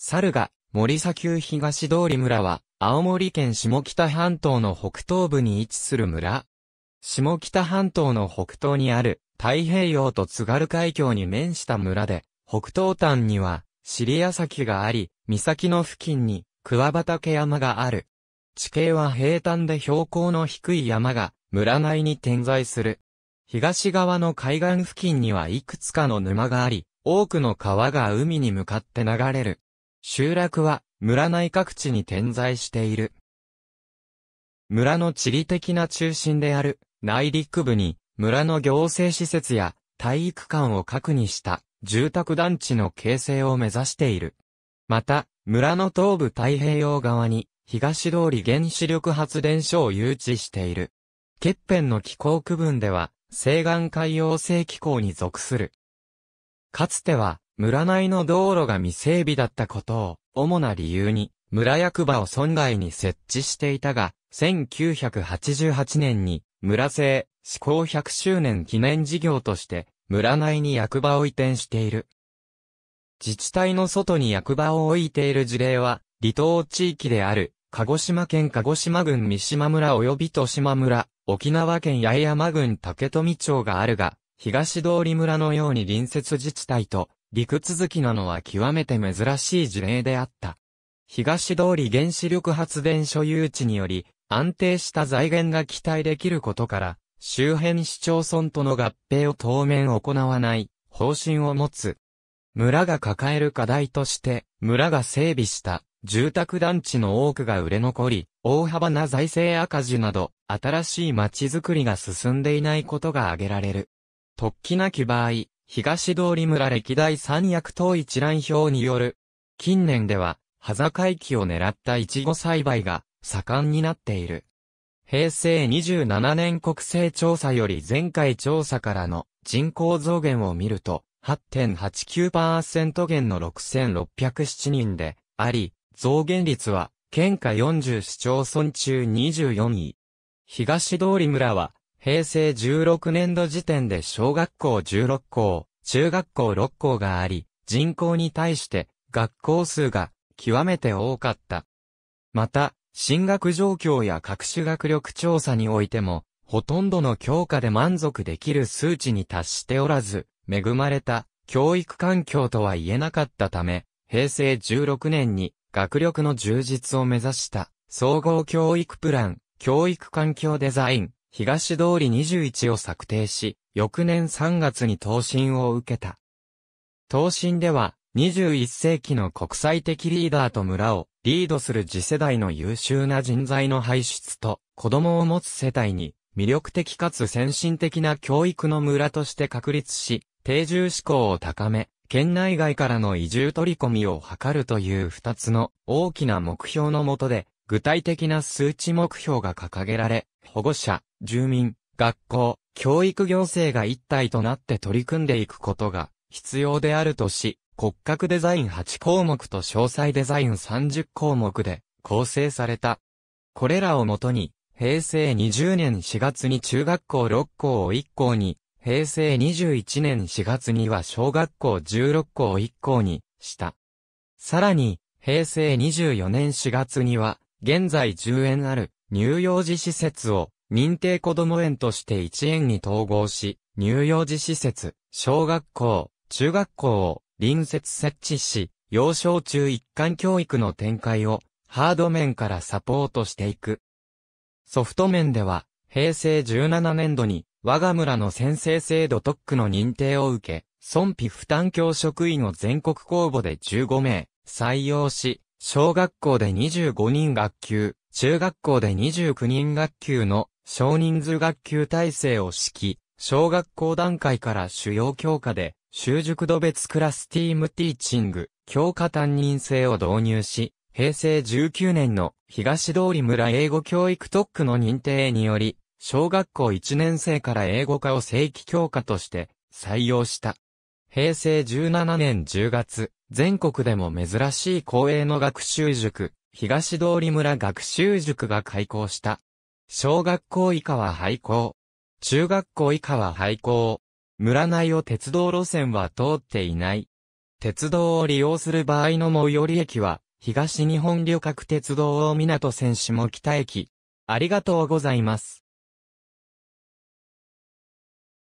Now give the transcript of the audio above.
猿が森砂丘東通村は、青森県下北半島の北東部に位置する村。下北半島の北東にある太平洋と津軽海峡に面した村で、北東端には尻屋崎があり、岬の付近に桑畑山がある。地形は平坦で標高の低い山が村内に点在する。東側の海岸付近にはいくつかの沼があり、多くの川が海に向かって流れる。集落は村内各地に点在している。村の地理的な中心である内陸部に村の行政施設や体育館を核にした住宅団地の形成を目指している。また、村の東部太平洋側に東通り原子力発電所を誘致している。欠片の気候区分では西岸海洋性気候に属する。かつては村内の道路が未整備だったことを、主な理由に、村役場を村外に設置していたが、1988年に、村制、施行100周年記念事業として、村内に役場を移転している。自治体の外に役場を置いている事例は、離島地域である、鹿児島県鹿児島郡三島村及び豊島村、沖縄県八重山郡竹富町があるが、東通村のように隣接自治体と陸続きなのは極めて珍しい事例であった。東通り原子力発電所有地により、安定した財源が期待できることから、周辺市町村との合併を当面行わない方針を持つ。村が抱える課題として、村が整備した住宅団地の多くが売れ残り、大幅な財政赤字など、新しい街づくりが進んでいないことが挙げられる。突起なき場合、東通村歴代三役等一覧表による、近年では、葉坂期を狙ったイチゴ栽培が盛んになっている。平成27年国勢調査より前回調査からの人口増減を見ると、8.89%減の6607人であり、増減率は県下40市町村中24位。東通村は平成16年度時点で小学校16校、中学校6校があり、人口に対して学校数が極めて多かった。また、進学状況や各種学力調査においても、ほとんどの教科で満足できる数値に達しておらず、恵まれた教育環境とは言えなかったため、平成16年に学力の充実を目指した総合教育プラン、教育環境デザイン、東通り21を策定し、翌年3月に答申を受けた。答申では、21世紀の国際的リーダーと村をリードする次世代の優秀な人材の輩出と、子供を持つ世帯に魅力的かつ先進的な教育の村として確立し、定住志向を高め、県内外からの移住取り込みを図るという二つの大きな目標のもとで、具体的な数値目標が掲げられ、保護者、住民、学校、教育行政が一体となって取り組んでいくことが必要であるとし、骨格デザイン8項目と詳細デザイン30項目で構成された。これらをもとに、平成20年4月に中学校6校を1校に、平成21年4月には小学校16校を1校にした。さらに、平成24年4月には、現在10円ある乳幼児施設を認定子ども園として1園に統合し、乳幼児施設、小学校、中学校を隣接設置し、幼少中一貫教育の展開をハード面からサポートしていく。ソフト面では、平成17年度に我が村の先生制度特区の認定を受け、損費負担教職員を全国公募で15名採用し、小学校で25人学級、中学校で29人学級の少人数学級体制を敷き、小学校段階から主要教科で、習熟度別クラスティームティーチング、教科担任制を導入し、平成19年の東通村英語教育特区の認定により、小学校1年生から英語科を正規教科として採用した。平成17年10月、全国でも珍しい公営の学習塾、東通村学習塾が開校した。小学校以下は廃校。中学校以下は廃校。村内を鉄道路線は通っていない。鉄道を利用する場合の最寄り駅は、東日本旅客鉄道大港線下北駅。ありがとうございます。